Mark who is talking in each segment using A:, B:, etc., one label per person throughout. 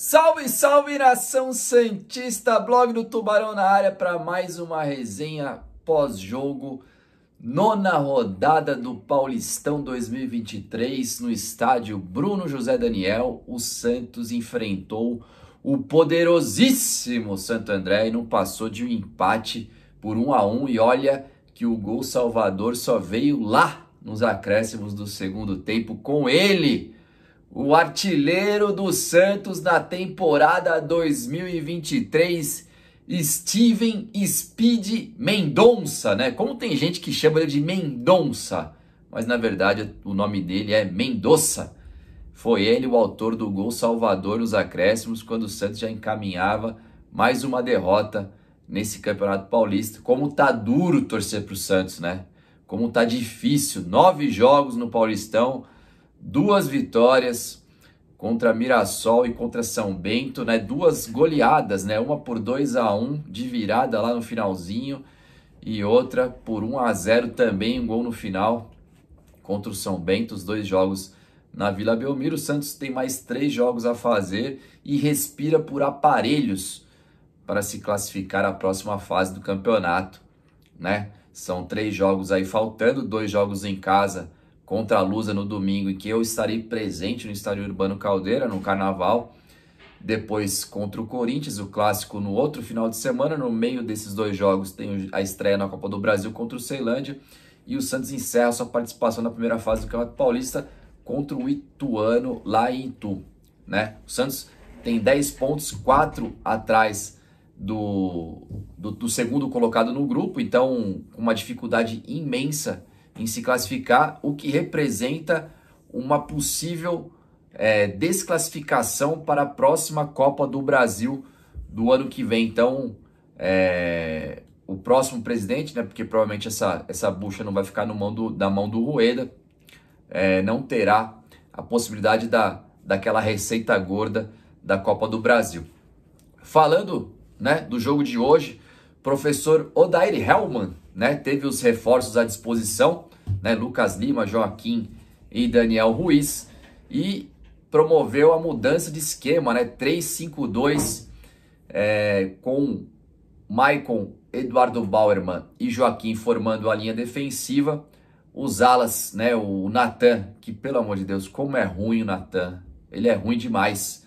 A: Salve, salve nação Santista, blog do Tubarão na área para mais uma resenha pós-jogo, nona rodada do Paulistão 2023 no estádio Bruno José Daniel. O Santos enfrentou o poderosíssimo Santo André e não passou de um empate por um a um. E olha que o gol Salvador só veio lá nos acréscimos do segundo tempo com ele o artilheiro do Santos na temporada 2023, Steven Speed Mendonça, né? Como tem gente que chama ele de Mendonça, mas na verdade o nome dele é Mendonça. Foi ele o autor do gol salvador nos acréscimos quando o Santos já encaminhava mais uma derrota nesse Campeonato Paulista. Como tá duro torcer pro Santos, né? Como tá difícil, nove jogos no Paulistão, duas vitórias contra Mirassol e contra São Bento, né? Duas goleadas, né? Uma por 2 a 1 de virada lá no finalzinho e outra por 1 a 0 também, um gol no final contra o São Bento, os dois jogos na Vila Belmiro. O Santos tem mais três jogos a fazer e respira por aparelhos para se classificar à próxima fase do campeonato, né? São três jogos aí faltando, dois jogos em casa contra a Lusa no domingo, em que eu estarei presente no Estádio Urbano Caldeira, no Carnaval. Depois contra o Corinthians, o clássico no outro final de semana. No meio desses dois jogos tem a estreia na Copa do Brasil contra o Ceilândia. E o Santos encerra sua participação na primeira fase do Campeonato Paulista contra o Ituano lá em Itu. Né? O Santos tem 10 pontos, 4 atrás do, do, do segundo colocado no grupo, então uma dificuldade imensa em se classificar, o que representa uma possível é, desclassificação para a próxima Copa do Brasil do ano que vem. Então, é, o próximo presidente, né, porque provavelmente essa, essa bucha não vai ficar no mão do, na mão do Rueda, é, não terá a possibilidade da, daquela receita gorda da Copa do Brasil. Falando né, do jogo de hoje, professor Odair Hellman, né, teve os reforços à disposição, né, Lucas Lima, Joaquim e Daniel Ruiz, e promoveu a mudança de esquema, né, 3-5-2 é, com Maicon, Eduardo Bauerman e Joaquim formando a linha defensiva, os alas, né, o Natan, que pelo amor de Deus, como é ruim o Natan, ele é ruim demais,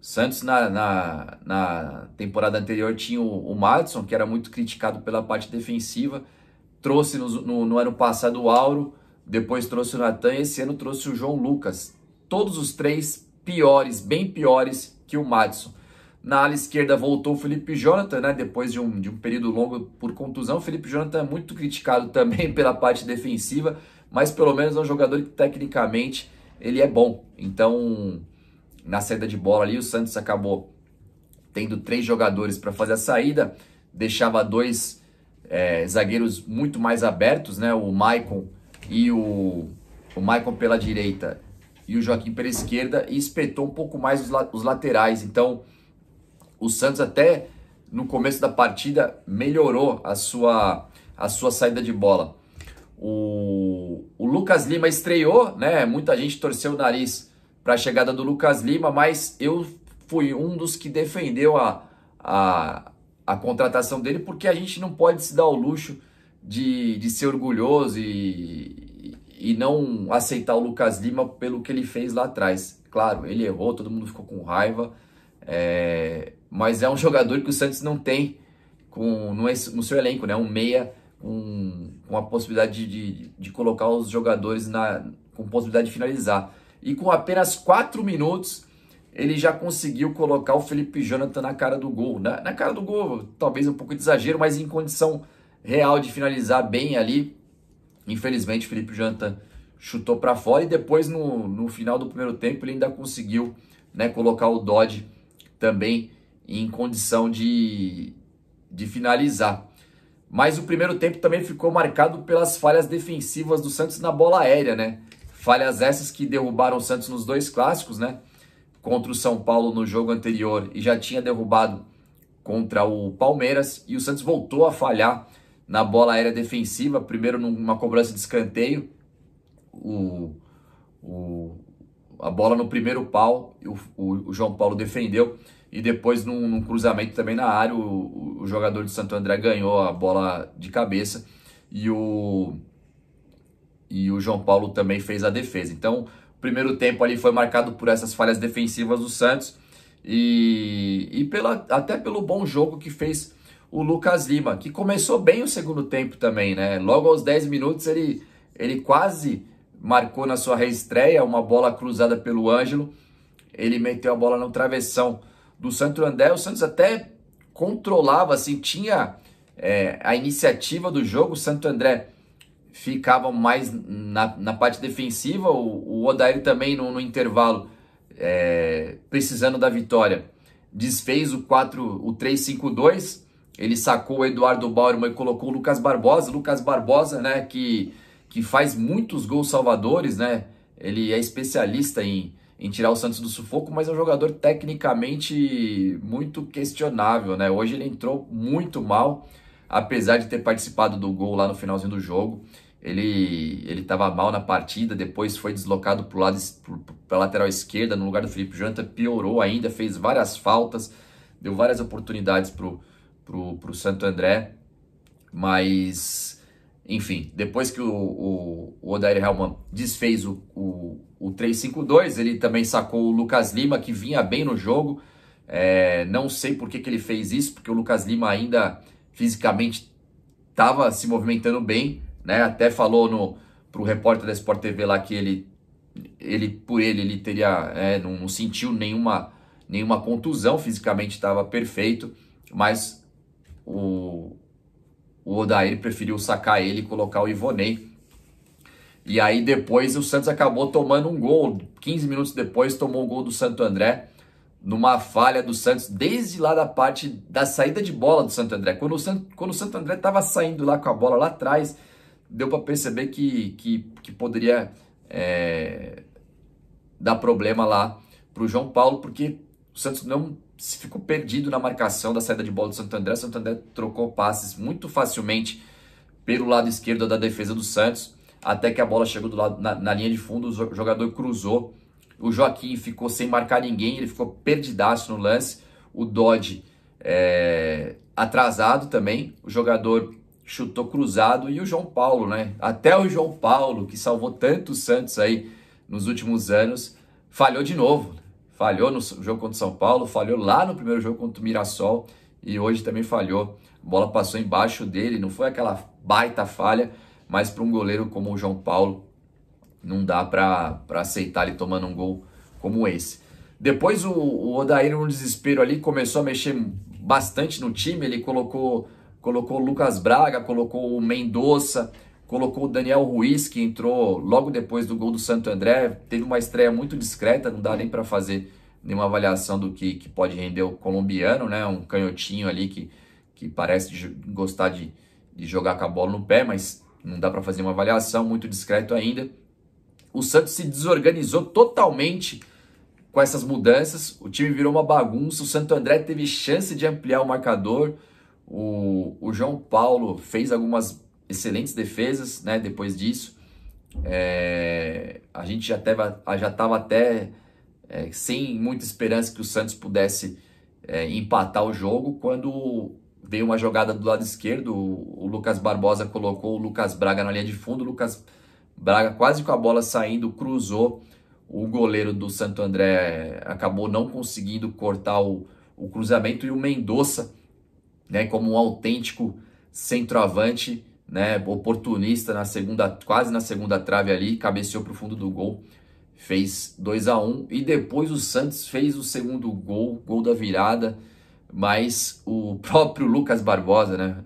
A: Santos na, na, na, temporada anterior tinha o, o Madison, que era muito criticado pela parte defensiva, trouxe no, no, no ano passado o Auro, depois trouxe o Natan e esse ano trouxe o João Lucas. Todos os três piores, bem piores que o Madison. Na ala esquerda voltou o Felipe Jonathan, né? Depois de um, de um período longo por contusão. O Felipe Jonathan é muito criticado também pela parte defensiva, mas pelo menos é um jogador que tecnicamente ele é bom. Então, na saída de bola ali, o Santos acabou tendo três jogadores para fazer a saída, deixava dois é, zagueiros muito mais abertos, né? O Maicon e o, o Maicon pela direita e o Joaquim pela esquerda e espetou um pouco mais os, os laterais. Então, o Santos até no começo da partida melhorou a sua a sua saída de bola. O, o Lucas Lima estreou, né? Muita gente torceu o nariz para a chegada do Lucas Lima, mas eu fui um dos que defendeu a, a, a contratação dele, porque a gente não pode se dar o luxo de, de ser orgulhoso e, e não aceitar o Lucas Lima pelo que ele fez lá atrás. Claro, ele errou, todo mundo ficou com raiva, é, mas é um jogador que o Santos não tem com, no, no seu elenco, né? um meia com, com a possibilidade de, de, de colocar os jogadores na, com possibilidade de finalizar e com apenas 4 minutos ele já conseguiu colocar o Felipe Jonathan na cara do gol. Na, na cara do gol, talvez um pouco de exagero, mas em condição real de finalizar bem ali. Infelizmente, Felipe Jonathan chutou para fora e depois, no, no final do primeiro tempo, ele ainda conseguiu né, colocar o Dodge também em condição de, de finalizar. Mas o primeiro tempo também ficou marcado pelas falhas defensivas do Santos na bola aérea, né? Falhas essas que derrubaram o Santos nos dois clássicos, né? Contra o São Paulo no jogo anterior e já tinha derrubado contra o Palmeiras. E o Santos voltou a falhar na bola aérea defensiva, primeiro numa cobrança de escanteio. O, o, a bola no primeiro pau, o, o, o João Paulo defendeu. E depois, num, num cruzamento também na área, o, o jogador de Santo André ganhou a bola de cabeça. E o e o João Paulo também fez a defesa. Então, o primeiro tempo ali foi marcado por essas falhas defensivas do Santos e, e pela, até pelo bom jogo que fez o Lucas Lima, que começou bem o segundo tempo também, né? Logo aos 10 minutos ele, ele quase marcou na sua reestreia uma bola cruzada pelo Ângelo. Ele meteu a bola no travessão do Santo André. O Santos até controlava, assim, tinha é, a iniciativa do jogo. O Santo André ficavam mais na, na parte defensiva, o, o Odair também no, no intervalo, é, precisando da vitória, desfez o 4, o 3-5-2, ele sacou o Eduardo Bauerman e colocou o Lucas Barbosa, Lucas Barbosa, né, que, que faz muitos gols salvadores, né, ele é especialista em, em tirar o Santos do sufoco, mas é um jogador tecnicamente muito questionável, né? Hoje ele entrou muito mal, apesar de ter participado do gol lá no finalzinho do jogo. Ele ele estava mal na partida, depois foi deslocado para lado para lateral esquerda no lugar do Felipe Janta, piorou ainda, fez várias faltas, deu várias oportunidades pro pro, pro Santo André, mas enfim, depois que o, o, o Odair Helman desfez o, o, o 3-5-2, ele também sacou o Lucas Lima, que vinha bem no jogo. É, não sei por que, que ele fez isso, porque o Lucas Lima ainda fisicamente estava se movimentando bem, né? Até falou no o repórter da Sport TV lá que ele ele por ele ele teria é, não, não, sentiu nenhuma nenhuma contusão fisicamente estava perfeito mas o o Odair preferiu sacar ele e colocar o Ivonei e aí depois o Santos acabou tomando um gol 15 minutos depois tomou o gol do Santo André numa falha do Santos, desde lá da parte da saída de bola do Santo André. Quando o Santo, quando o Santo André estava saindo lá com a bola lá atrás, deu para perceber que, que, que poderia é, dar problema lá para o João Paulo, porque o Santos não ficou perdido na marcação da saída de bola do Santo André. O Santo André trocou passes muito facilmente pelo lado esquerdo da defesa do Santos, até que a bola chegou do lado, na, na linha de fundo, o jogador cruzou o Joaquim ficou sem marcar ninguém, ele ficou perdidaço no lance. O Dodge é, atrasado também. O jogador chutou cruzado e o João Paulo, né? Até o João Paulo, que salvou tanto o Santos aí nos últimos anos, falhou de novo. Falhou no jogo contra o São Paulo, falhou lá no primeiro jogo contra o Mirassol e hoje também falhou. A bola passou embaixo dele, não foi aquela baita falha, mas para um goleiro como o João Paulo, não dá para aceitar ele tomando um gol como esse. Depois o, o Odair, no desespero ali, começou a mexer bastante no time. Ele colocou, colocou o Lucas Braga, colocou o Mendonça, colocou o Daniel Ruiz, que entrou logo depois do gol do Santo André. Teve uma estreia muito discreta, não dá nem para fazer nenhuma avaliação do que, que pode render o colombiano, né? Um canhotinho ali que, que parece de gostar de, de jogar com a bola no pé, mas não dá para fazer uma avaliação, muito discreto ainda. O Santos se desorganizou totalmente com essas mudanças. O time virou uma bagunça. O Santo André teve chance de ampliar o marcador. O, o João Paulo fez algumas excelentes defesas né, depois disso. É, a gente já estava já tava até é, sem muita esperança que o Santos pudesse é, empatar o jogo quando veio uma jogada do lado esquerdo. O, o Lucas Barbosa colocou o Lucas Braga na linha de fundo. O Lucas Braga quase com a bola saindo, cruzou. O goleiro do Santo André acabou não conseguindo cortar o, o cruzamento e o Mendonça, né, como um autêntico centroavante, né, oportunista na segunda, quase na segunda trave ali, cabeceou para o fundo do gol, fez 2 a 1 e depois o Santos fez o segundo gol, gol da virada, mas o próprio Lucas Barbosa, né,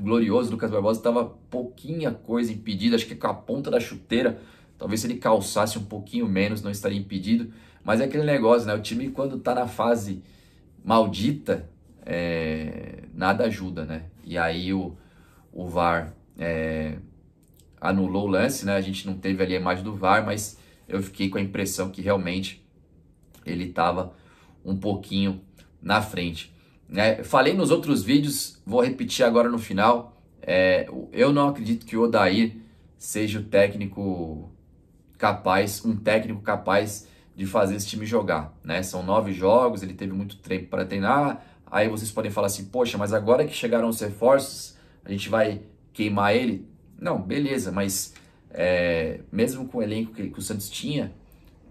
A: glorioso Lucas Barbosa estava pouquinha coisa impedida, acho que com a ponta da chuteira, talvez se ele calçasse um pouquinho menos não estaria impedido, mas é aquele negócio, né? O time quando está na fase maldita, é, nada ajuda, né? E aí o, o VAR é, anulou o lance, né? A gente não teve ali a imagem do VAR, mas eu fiquei com a impressão que realmente ele estava um pouquinho na frente. Né? Falei nos outros vídeos, vou repetir agora no final. É, eu não acredito que o Odair seja o técnico capaz, um técnico capaz de fazer esse time jogar. Né? São nove jogos, ele teve muito tempo para treinar. Aí vocês podem falar assim, poxa, mas agora que chegaram os reforços, a gente vai queimar ele? Não, beleza, mas é, mesmo com o elenco que, que o Santos tinha,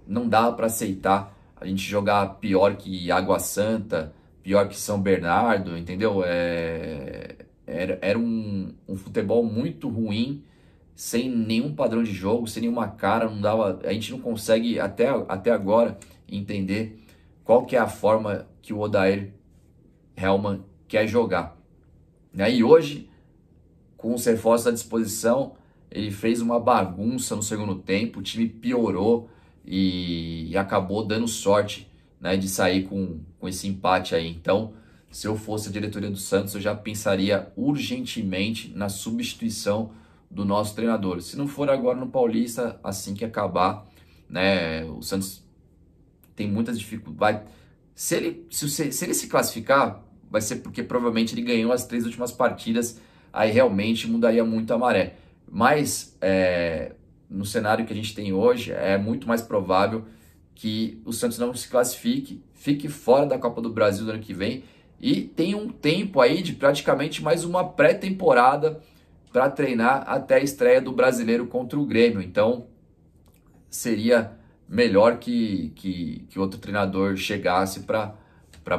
A: não dá para aceitar a gente jogar pior que Água Santa, pior que São Bernardo, entendeu? É, era era um, um futebol muito ruim, sem nenhum padrão de jogo, sem nenhuma cara, não dava, a gente não consegue até, até agora entender qual que é a forma que o Odair Helman quer jogar. E né? E hoje, com os reforços à disposição, ele fez uma bagunça no segundo tempo, o time piorou e, e acabou dando sorte né, de sair com, com esse empate aí. Então, se eu fosse a diretoria do Santos, eu já pensaria urgentemente na substituição do nosso treinador. Se não for agora no Paulista, assim que acabar, né, o Santos tem muitas dificuldades. Se ele se, se ele se classificar, vai ser porque provavelmente ele ganhou as três últimas partidas, aí realmente mudaria muito a maré. Mas é, no cenário que a gente tem hoje, é muito mais provável que o Santos não se classifique, fique fora da Copa do Brasil do ano que vem e tem um tempo aí de praticamente mais uma pré-temporada para treinar até a estreia do brasileiro contra o Grêmio. Então seria melhor que, que, que outro treinador chegasse para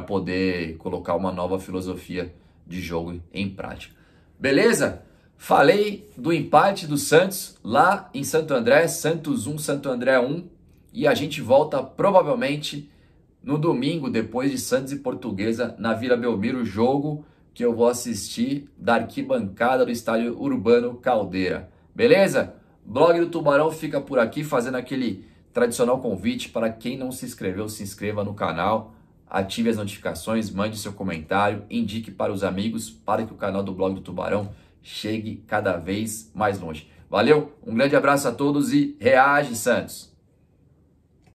A: poder colocar uma nova filosofia de jogo em prática. Beleza? Falei do empate do Santos lá em Santo André, Santos 1, Santo André 1 e a gente volta provavelmente no domingo, depois de Santos e Portuguesa, na Vila Belmiro, jogo que eu vou assistir da arquibancada do estádio Urbano Caldeira. Beleza? Blog do Tubarão fica por aqui, fazendo aquele tradicional convite para quem não se inscreveu, se inscreva no canal, ative as notificações, mande seu comentário, indique para os amigos para que o canal do Blog do Tubarão chegue cada vez mais longe. Valeu, um grande abraço a todos e reage, Santos!